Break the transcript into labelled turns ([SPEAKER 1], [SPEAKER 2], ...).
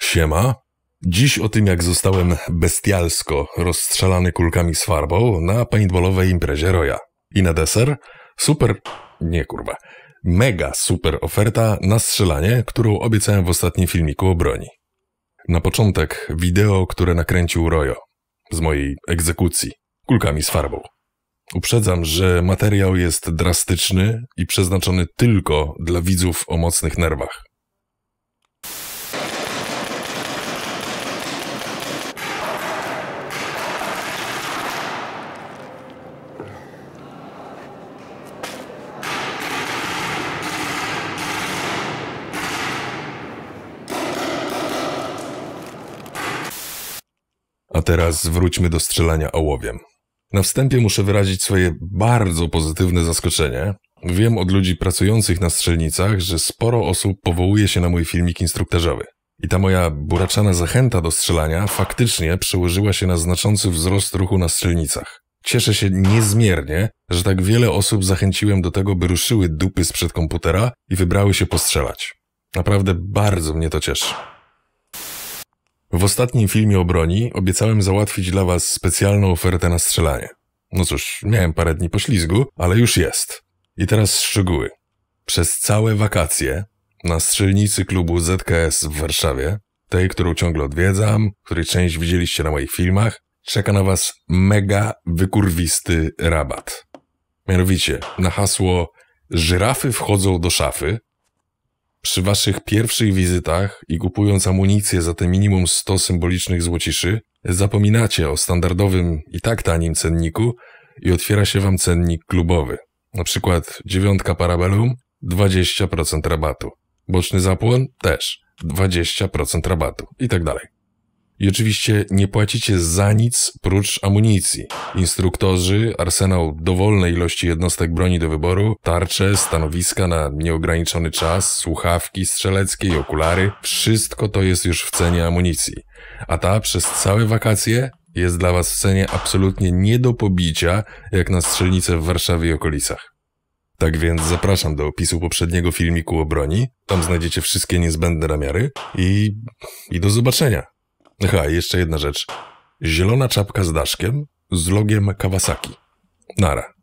[SPEAKER 1] Siema. Dziś o tym, jak zostałem bestialsko rozstrzelany kulkami z farbą na paintballowej imprezie Roya. I na deser super... nie kurwa mega super oferta na strzelanie, którą obiecałem w ostatnim filmiku o broni. Na początek wideo, które nakręcił Rojo z mojej egzekucji kulkami z farbą. Uprzedzam, że materiał jest drastyczny i przeznaczony tylko dla widzów o mocnych nerwach. A teraz wróćmy do strzelania ołowiem. Na wstępie muszę wyrazić swoje bardzo pozytywne zaskoczenie. Wiem od ludzi pracujących na strzelnicach, że sporo osób powołuje się na mój filmik instruktażowy. I ta moja buraczana zachęta do strzelania faktycznie przełożyła się na znaczący wzrost ruchu na strzelnicach. Cieszę się niezmiernie, że tak wiele osób zachęciłem do tego, by ruszyły dupy sprzed komputera i wybrały się postrzelać. Naprawdę bardzo mnie to cieszy. W ostatnim filmie o broni obiecałem załatwić dla Was specjalną ofertę na strzelanie. No cóż, miałem parę dni poślizgu, ale już jest. I teraz szczegóły. Przez całe wakacje na strzelnicy klubu ZKS w Warszawie, tej, którą ciągle odwiedzam, której część widzieliście na moich filmach, czeka na Was mega wykurwisty rabat. Mianowicie na hasło żyrafy wchodzą do szafy przy waszych pierwszych wizytach i kupując amunicję za te minimum 100 symbolicznych złociszy, zapominacie o standardowym i tak tanim cenniku i otwiera się wam cennik klubowy. Na przykład dziewiątka Parabellum 20% rabatu. Boczny zapłon też 20% rabatu i tak dalej. I oczywiście nie płacicie za nic prócz amunicji. Instruktorzy, arsenał dowolnej ilości jednostek broni do wyboru, tarcze, stanowiska na nieograniczony czas, słuchawki strzeleckie i okulary wszystko to jest już w cenie amunicji. A ta przez całe wakacje jest dla Was w cenie absolutnie nie do pobicia, jak na strzelnicę w Warszawie i okolicach. Tak więc zapraszam do opisu poprzedniego filmiku o broni. Tam znajdziecie wszystkie niezbędne ramiary i, i do zobaczenia. Aha, jeszcze jedna rzecz. Zielona czapka z daszkiem z logiem Kawasaki. Nara.